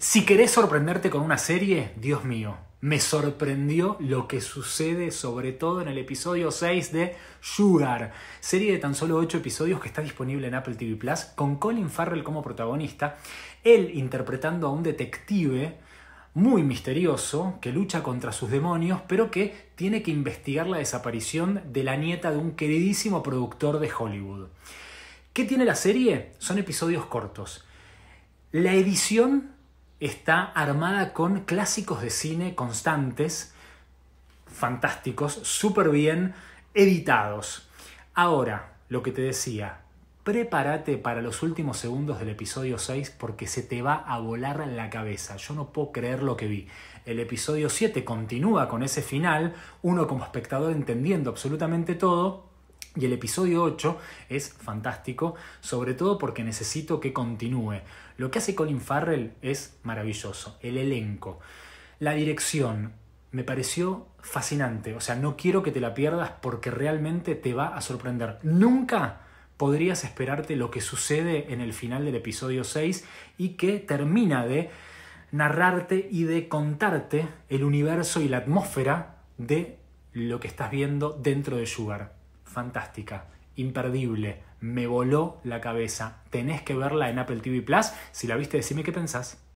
Si querés sorprenderte con una serie, Dios mío, me sorprendió lo que sucede sobre todo en el episodio 6 de Sugar, serie de tan solo 8 episodios que está disponible en Apple TV Plus, con Colin Farrell como protagonista, él interpretando a un detective muy misterioso que lucha contra sus demonios, pero que tiene que investigar la desaparición de la nieta de un queridísimo productor de Hollywood. ¿Qué tiene la serie? Son episodios cortos. La edición está armada con clásicos de cine constantes, fantásticos, súper bien editados. Ahora, lo que te decía, prepárate para los últimos segundos del episodio 6 porque se te va a volar la cabeza. Yo no puedo creer lo que vi. El episodio 7 continúa con ese final, uno como espectador entendiendo absolutamente todo, y el episodio 8 es fantástico, sobre todo porque necesito que continúe. Lo que hace Colin Farrell es maravilloso, el elenco, la dirección, me pareció fascinante. O sea, no quiero que te la pierdas porque realmente te va a sorprender. Nunca podrías esperarte lo que sucede en el final del episodio 6 y que termina de narrarte y de contarte el universo y la atmósfera de lo que estás viendo dentro de Sugar fantástica, imperdible, me voló la cabeza. Tenés que verla en Apple TV Plus. Si la viste, decime qué pensás.